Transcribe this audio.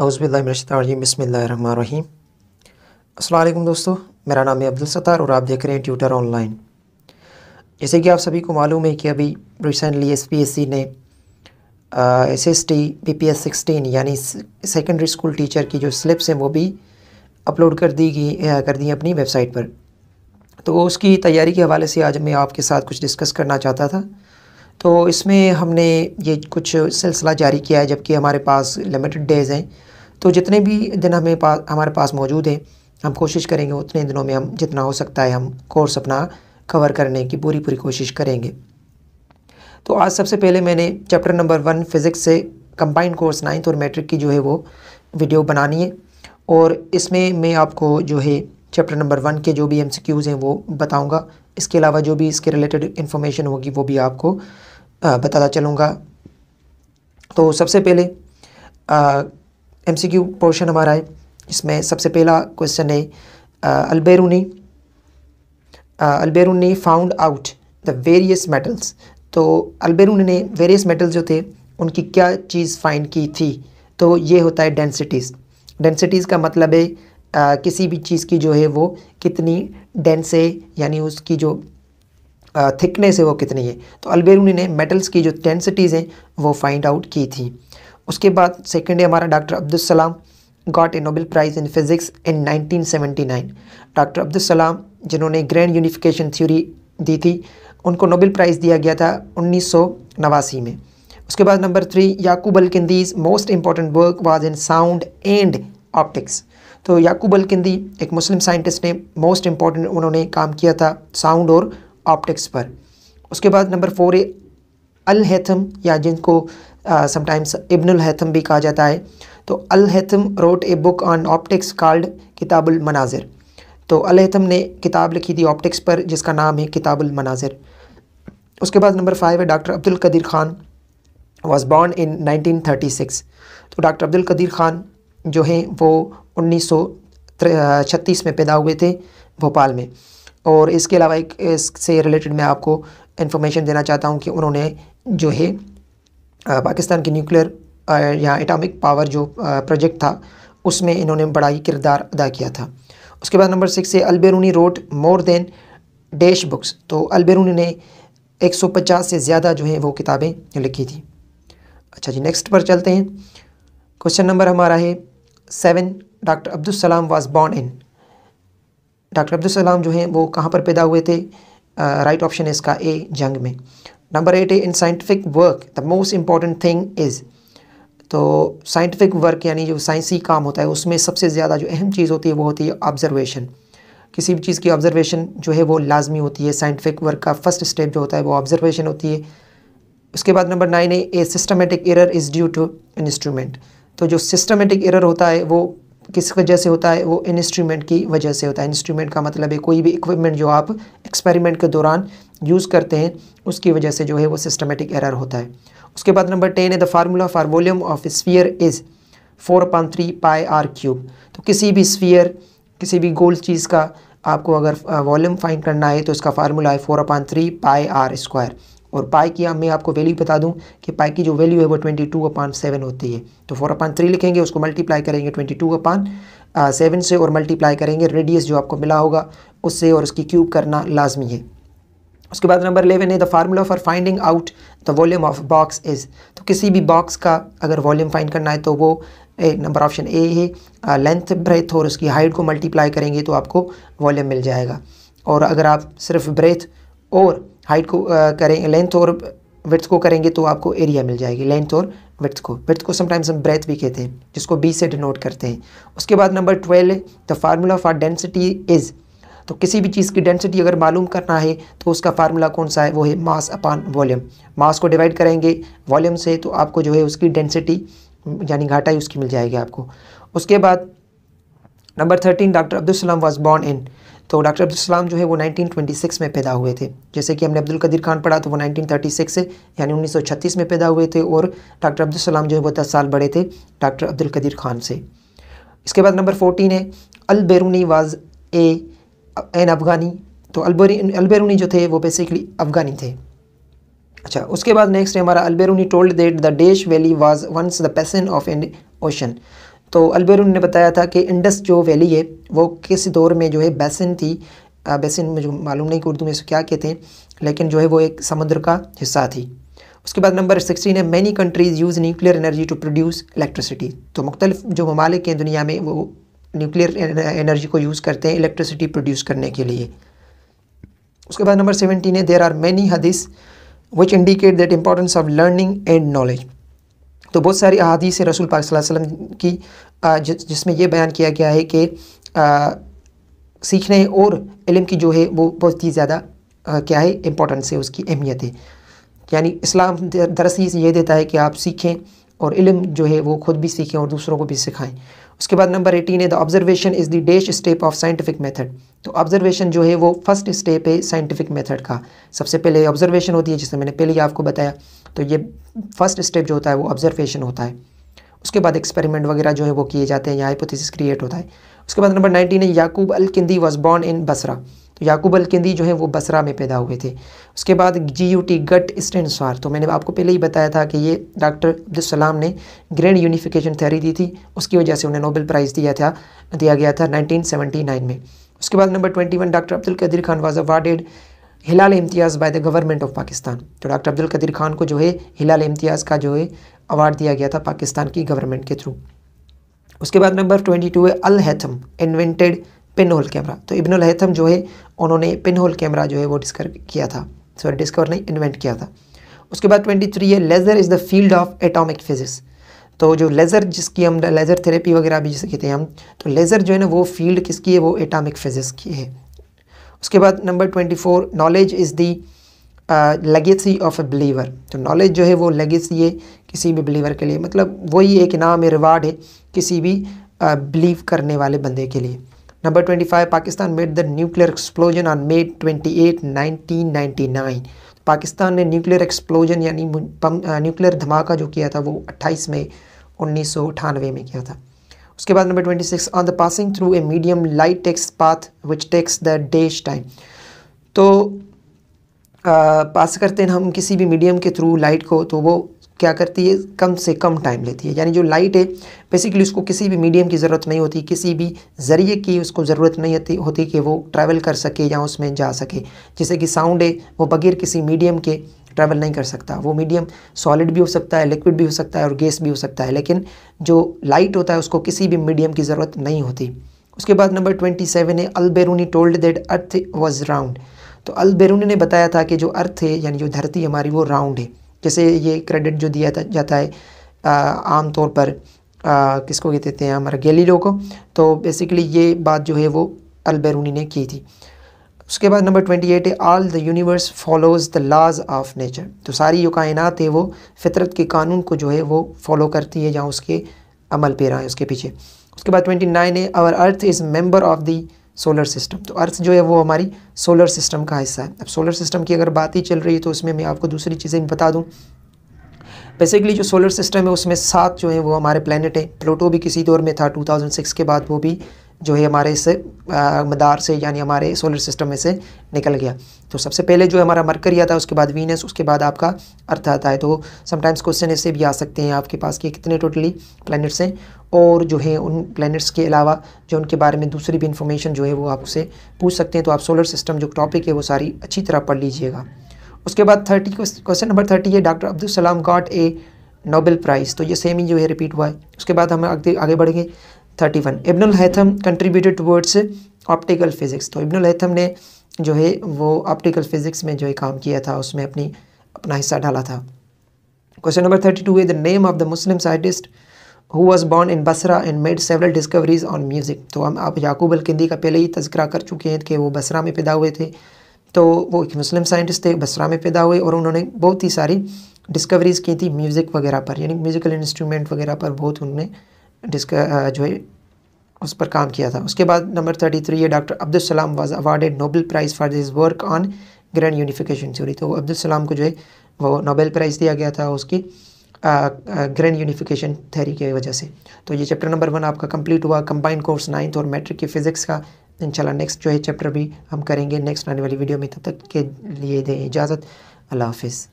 अउज़बिल्लिम बसमीम अल्लाम दोस्तों मेरा नाम है अब्दुल सतार और आप देख रहे हैं ट्यूटर ऑनलाइन जैसे कि आप सभी को मालूम है कि अभी recently S P S C ने S S T B P S sixteen यानी सेकेंडरी स्कूल टीचर की जो स्लिप्स हैं वो भी अपलोड कर दी गई कर दी अपनी वेबसाइट पर तो उसकी तैयारी के हवाले से आज मैं आपके साथ कुछ डिस्कस करना चाहता था तो इसमें हमने ये कुछ सिलसिला जारी किया है जबकि हमारे पास लिमिटेड डेज़ हैं तो जितने भी दिन हमें पास हमारे पास मौजूद हैं हम कोशिश करेंगे उतने दिनों में हम जितना हो सकता है हम कोर्स अपना कवर करने की पूरी पूरी कोशिश करेंगे तो आज सबसे पहले मैंने चैप्टर नंबर वन फिज़िक्स से कंबाइंड कोर्स नाइन्थ और मैट्रिक की जो है वो वीडियो बनानी है और इसमें मैं आपको जो है चैप्टर नंबर वन के जो भी एम हैं वो बताऊँगा इसके अलावा जो भी इसके रिलेटेड इन्फॉर्मेशन होगी वो भी आपको बताता चलूँगा तो सबसे पहले एम सी क्यू पोर्शन हमारा है इसमें सबसे पहला क्वेश्चन है Alberuni Alberuni found out the various metals तो अलबेरूनी ने वेरियस मेटल्स जो थे उनकी क्या चीज़ फाइंड की थी तो ये होता है डेंसिटीज़ डेंसिटीज़ का मतलब है आ, किसी भी चीज़ की जो है वो कितनी डेंस है यानी उसकी जो थिकनेस है वो कितनी है तो अलबेरूनी ने मेटल्स की जो डेंसिटीज़ हैं वो फाइंड आउट की थी उसके बाद सेकेंड है हमारा doctor Abdussalam got a Nobel prize in physics in nineteen nine doctor Abdussalam जिन्होंने ग्रैंड यूनिफिकेशन थ्योरी दी थी उनको नोबेल प्राइज़ दिया गया था उन्नीस सौ नवासी में उसके बाद number three Yaqub Al Kindi's most important work was in sound and optics तो याकूब अलकिंदी एक मुस्लिम साइंटिस्ट ने मोस्ट इम्पॉर्टेंट उन्होंने काम किया था साउंड और ऑप्टिक्स पर उसके बाद नंबर फोर है अल हैथम या जिनको समटाइम्स इब्नुल हैथम भी कहा जाता है तो Al Haitham wrote a book on optics called किताबुल मनाजिर तो अल हैथम ने किताब लिखी थी ऑप्टिक्स पर जिसका नाम है किताबुल मनाजिर उसके बाद नंबर फाइव है doctor Abdul Qadeer Khan was born in 1936 तो डॉक्टर अब्दुल कदीर खान जो हैं वो उन्नीस छत्तीस में पैदा हुए थे भोपाल में और इसके अलावा एक इससे रिलेटेड मैं आपको इन्फॉर्मेशन देना चाहता हूँ कि उन्होंने जो है पाकिस्तान की न्यूक्लियर या एटॉमिक पावर जो प्रोजेक्ट था उसमें इन्होंने बड़ा ही किरदार अदा किया था उसके बाद नंबर सिक्स है Alberuni wrote more than dash books तो अलबेरूनी ने 150 से ज़्यादा जो है वो किताबें लिखी थी अच्छा जी नेक्स्ट पर चलते हैं क्वेश्चन नंबर हमारा है seven doctor Abdul Salam was born in doctor Abdul Salam जो हैं वो कहाँ पर पैदा हुए थे राइट ऑप्शन है इसका ए जंग में नंबर एट है in scientific work the most important thing is तो साइंटिफिक वर्क यानी जो साइंसी काम होता है उसमें सबसे ज़्यादा जो अहम चीज़ होती है वो होती है ऑब्जर्वेशन किसी भी चीज़ की ऑब्जर्वेशन जो है वो लाजमी होती है साइंटिफिक वर्क का फर्स्ट स्टेप जो होता है वो ऑब्जर्वेशन होती है उसके बाद नंबर नाइन है a systematic error is due to instrument तो जो सिस्टमेटिक एरर होता है वो किस वजह से होता है वो इंस्ट्रूमेंट की वजह से होता है इंस्ट्रूमेंट का मतलब है कोई भी इक्विपमेंट जो आप एक्सपेरिमेंट के दौरान यूज़ करते हैं उसकी वजह से जो है वो सिस्टमेटिक एरर होता है उसके बाद नंबर टेन है the formula for volume of sphere is four point three pi r cube तो किसी भी स्फीयर किसी भी गोल चीज़ का आपको अगर वॉल्यूम फाइंड करना है तो इसका फार्मूला है four point three pi r square और पाई की मैं आपको वैल्यू बता दूं कि पाई की जो वैल्यू है वो ट्वेंटी टू अपान सेवन होती है तो फोर अपान थ्री लिखेंगे उसको मल्टीप्लाई करेंगे ट्वेंटी टू अपान सेवन से और मल्टीप्लाई करेंगे रेडियस जो आपको मिला होगा उससे और उसकी क्यूब करना लाजमी है उसके बाद नंबर एलेवन है the formula for finding out the volume of box is तो किसी भी बॉक्स का अगर वॉल्यूम फाइंड करना है तो वो ए नंबर ऑप्शन ए है लेंथ uh, ब्रेथ और उसकी हाइट को मल्टीप्लाई करेंगे तो आपको वॉल्यूम मिल जाएगा और अगर आप सिर्फ ब्रेथ और हाइट को करें लेंथ और विथ को करेंगे तो आपको एरिया मिल जाएगी लेंथ और विथ को विथ को समटाइम्स हम ब्रेथ भी कहते हैं जिसको बी से डिनोट करते हैं उसके बाद number twelve the formula for density is तो किसी भी चीज़ की डेंसिटी अगर मालूम करना है तो उसका फार्मूला कौन सा है वो है मास अपान वॉल्यूम मास को डिवाइड करेंगे वॉल्यूम से तो आपको जो है उसकी डेंसिटी यानी घाटा ही उसकी मिल जाएगी आपको उसके बाद नंबर थर्टीन डॉक्टर अब्दुल सलाम वॉज बॉर्न इन तो डॉक्टर अब्दुलसलाम जो है वो 1926 में पैदा हुए थे जैसे कि हमने अब्दुल कदीर खान पढ़ा तो वो 1936 से यानी 1936 में पैदा हुए थे और डॉक्टर अब्दुलसलाम जो है वो दस साल बड़े थे डॉक्टर अब्दुल कदीर खान से इसके बाद नंबर फोर्टीन है Alberuni was a an Afghani तो अलबेरूनी जो थे वो बेसिकली अफगानी थे अच्छा उसके बाद नेक्स्ट है हमारा Alberuni told that the dash valley was once the basin of an ocean तो अलबेरून ने बताया था कि इंडस जो वैली है वो किस दौर में जो है बेसिन थी बेसिन बेसिन मुझे मालूम नहीं कि उर्दू में इसको क्या कहते हैं लेकिन जो है वो एक समुद्र का हिस्सा थी उसके बाद नंबर सिक्सटीन है many countries use nuclear energy to produce electricity तो मुख्तलिफ जो ममालिक हैं दुनिया में वो न्यूक्लियर एनर्जी को यूज़ करते हैं इलेक्ट्रिसिटी प्रोड्यूस करने के लिए उसके बाद नंबर सेवेंटीन है देर आर मैनी हदीस which indicate that importance of learning and knowledge तो बहुत सारी अहादीस रसूल पाक वसल्लम की जिसमें यह बयान किया गया है कि सीखने और इलम की जो है वो बहुत ही ज़्यादा क्या है इम्पोर्टेंस है उसकी अहमियत है यानी इस्लाम दरअसल ये देता है कि आप सीखें और इलम जो है वो खुद भी सीखें और दूसरों को भी सिखाएं उसके बाद नंबर एटीन है the observation is the dash step of scientific method तो ऑब्जर्वेशन जो है वो फर्स्ट स्टेप है साइंटिफिक मेथड का सबसे पहले ऑब्जर्वेशन होती है जिसे मैंने पहले ही आपको बताया तो ये फर्स्ट स्टेप जो होता है वो ऑब्जर्वेशन होता है उसके बाद एक्सपेरिमेंट वगैरह जो है वो किए जाते हैं या हाइपोथेसिस क्रिएट होता है उसके बाद नंबर नाइनटीन है Yaqub al Kindi was born in Basra तो याकूब अल किंदी जो है वो बसरा में पैदा हुए थे उसके बाद जी यू टी गट स्टेंसवार तो मैंने आपको पहले ही बताया था कि ये डॉक्टर अब्दुलसलाम ने ग्रैंड यूनिफिकेशन थ्योरी दी थी उसकी वजह से उन्हें नोबेल प्राइज़ दिया था दिया गया था नाइनटीन में उसके बाद number twenty one doctor Abdul Qadeer Khan was awarded Hilal Imtiaz by the government of Pakistan तो डॉक्टर अब्दुल कदीर खान को जो है हिलाल इम्तियाज़ का जो है अवार्ड दिया गया था पाकिस्तान की गवर्नमेंट के थ्रू उसके बाद नंबर ट्वेंटी टू है al Haitham invented pin hole camera तो इबन हैथम जो है उन्होंने पिन होल कैमरा जो है वो डिस्कवर किया था सॉरी डिस्कवर नहीं इन्वेंट किया था उसके बाद ट्वेंटी थ्री है laser is the field of atomic physics तो जो लेज़र जिसकी हम लेज़र थेरेपी वगैरह भी जिसे कहते हैं हम तो लेज़र जो है ना वो फील्ड किसकी है वो एटामिक फिजिक्स की है उसके बाद number twenty four knowledge is the legacy of a believer तो नॉलेज जो है वो लगेसी है किसी भी बिलीवर के लिए मतलब वही एक इनाम रिवार्ड है किसी भी बिलीव uh, करने वाले बंदे के लिए number twenty five Pakistan made the nuclear explosion on May twenty eight nineteen ninety nine Pakistan ने न्यूक्लियर एक्सप्लोजन यानी न्यूक्लियर uh, धमाका जो किया था वो अट्ठाईस मई उन्नीस सौ अठानवे में किया था उसके बाद number twenty six on the passing through a medium light takes path which takes the dash time तो आ, पास करते हैं हम किसी भी मीडियम के थ्रू लाइट को तो वो क्या करती है कम से कम टाइम लेती है यानी जो लाइट है बेसिकली उसको किसी भी मीडियम की ज़रूरत नहीं होती किसी भी ज़रिए की उसको ज़रूरत नहीं होती होती कि वो ट्रैवल कर सके या उसमें जा सके जैसे कि साउंड है वो बगैर किसी मीडियम के ट्रैवल नहीं कर सकता वो मीडियम सॉलिड भी हो सकता है लिक्विड भी हो सकता है और गैस भी हो सकता है लेकिन जो लाइट होता है उसको किसी भी मीडियम की ज़रूरत नहीं होती उसके बाद नंबर ट्वेंटी सेवन है Alberuni told that earth was round तो अलबेरूनी ने बताया था कि जो अर्थ है यानी जो धरती हमारी वो राउंड है जैसे ये क्रेडिट जो दिया जाता है आमतौर पर आ, किसको कहते हैं हमारे गैलीलो को तो बेसिकली ये बात जो है वो अलबेरूनी ने की थी उसके बाद नंबर ट्वेंटी एट है all the universe follows the laws of nature तो सारी जो कायनात है वो फितरत के कानून को जो है वो फॉलो करती है या उसके अमल रहा है उसके पीछे उसके बाद ट्वेंटी नाइन है our earth is member of the solar system तो अर्थ जो है वो हमारी सोलर सिस्टम का हिस्सा है अब सोलर सिस्टम की अगर बात ही चल रही है तो उसमें मैं आपको दूसरी चीज़ें बता दूँ बेसिकली जो सोलर सिस्टम है उसमें सात जो है वो हमारे प्लानट हैं प्लूटो भी किसी दौर में था 2006 के बाद वो भी जो है हमारे इस मदार से यानी हमारे सोलर सिस्टम में से निकल गया तो सबसे पहले जो हमारा मरकरी आता है उसके बाद वीनस उसके बाद आपका अर्थ आता है तो समटाइम्स क्वेश्चन ऐसे भी आ सकते हैं आपके पास कि कितने टोटली प्लैनेट्स हैं और जो है उन प्लैनेट्स के अलावा जो उनके बारे में दूसरी भी इन्फॉर्मेशन जो है वो आपसे पूछ सकते हैं तो आप सोलर सिस्टम जो टॉपिक है वो सारी अच्छी तरह पढ़ लीजिएगा उसके बाद थर्टी क्वेश्चन नंबर थर्टी है doctor Abdul Salam got a Nobel price तो ये सेम ही जो है रिपीट हुआ है उसके बाद हम आगे आगे बढ़ेंगे thirty one Ibnul Haitham contributed towards optical physics तो इब्नुल हैथम ने जो है वो ऑप्टिकल फिज़िक्स में जो है काम किया था उसमें अपनी अपना हिस्सा डाला था क्वेश्चन नंबर थर्टी टू है the name of the Muslim scientist who was born in Basra and made several discoveries on music तो हम आप याकूब अलकंदी का पहले ही तस्करा कर चुके हैं कि वो बसरा में पैदा हुए थे तो वो एक मुस्लिम साइंटिस्ट थे बसरा में पैदा हुए और उन्होंने बहुत ही सारी डिस्कवरीज़ की थी म्यूज़िक वगैरह पर यानी म्यूज़िकल इंस्ट्रूमेंट वगैरह पर बहुत उन्होंने डिस्क जो है उस पर काम किया था उसके बाद नंबर थर्टी थ्री है doctor Abdul Salam was awarded Nobel prize for this work on grand unification theory तो अब्दुलसलाम को जो है वो नोबेल प्राइज़ दिया गया था उसकी ग्रैंड यूनिफिकेशन थ्योरी की वजह से तो ये चैप्टर नंबर वन आपका कंप्लीट हुआ कंबाइंड कोर्स नाइन्थ और मैट्रिक के फिज़िक्स का इंशाल्लाह नेक्स्ट जो है चैप्टर भी हम करेंगे नेक्स्ट आने वाली वीडियो में तब तक के लिए दें इजाज़त अल्लाह हाफिज़